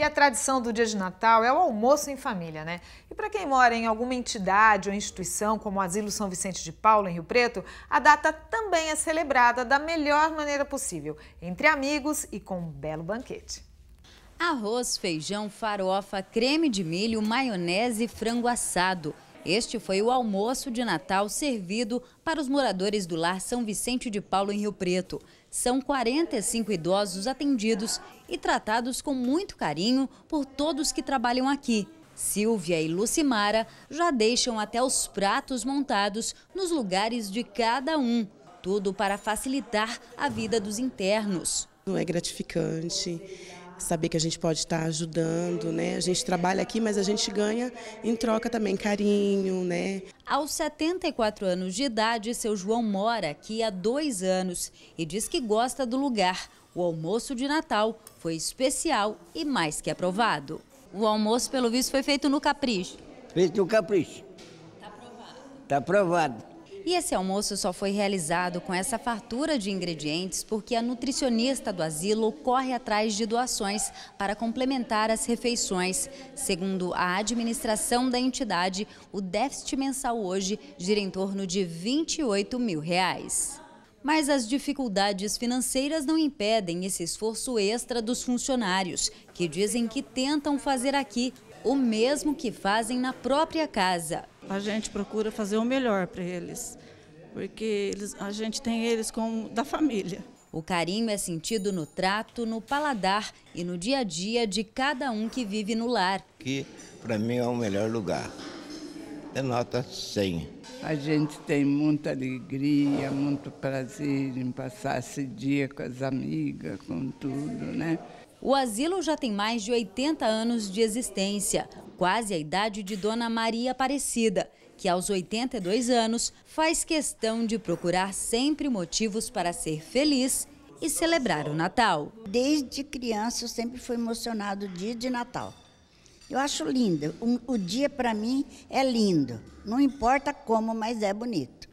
E a tradição do dia de Natal é o almoço em família, né? E para quem mora em alguma entidade ou instituição, como o Asilo São Vicente de Paulo, em Rio Preto, a data também é celebrada da melhor maneira possível, entre amigos e com um belo banquete. Arroz, feijão, farofa, creme de milho, maionese e frango assado – este foi o almoço de Natal servido para os moradores do lar São Vicente de Paulo, em Rio Preto. São 45 idosos atendidos e tratados com muito carinho por todos que trabalham aqui. Silvia e Lucimara já deixam até os pratos montados nos lugares de cada um. Tudo para facilitar a vida dos internos. Não É gratificante, saber que a gente pode estar ajudando, né? A gente trabalha aqui, mas a gente ganha em troca também carinho, né? Aos 74 anos de idade, seu João mora aqui há dois anos e diz que gosta do lugar. O almoço de Natal foi especial e mais que aprovado. O almoço, pelo visto, foi feito no capricho. Feito no capricho. Tá aprovado. Tá aprovado. E esse almoço só foi realizado com essa fartura de ingredientes porque a nutricionista do asilo corre atrás de doações para complementar as refeições. Segundo a administração da entidade, o déficit mensal hoje gira em torno de 28 mil reais. Mas as dificuldades financeiras não impedem esse esforço extra dos funcionários, que dizem que tentam fazer aqui o mesmo que fazem na própria casa a gente procura fazer o melhor para eles, porque eles, a gente tem eles como da família. O carinho é sentido no trato, no paladar e no dia a dia de cada um que vive no lar. Que para mim é o melhor lugar. É nota 100. A gente tem muita alegria, muito prazer em passar esse dia com as amigas, com tudo, né? O asilo já tem mais de 80 anos de existência quase a idade de Dona Maria Aparecida, que aos 82 anos faz questão de procurar sempre motivos para ser feliz e celebrar o Natal. Desde criança eu sempre fui emocionado o dia de Natal. Eu acho lindo. O dia para mim é lindo. Não importa como, mas é bonito.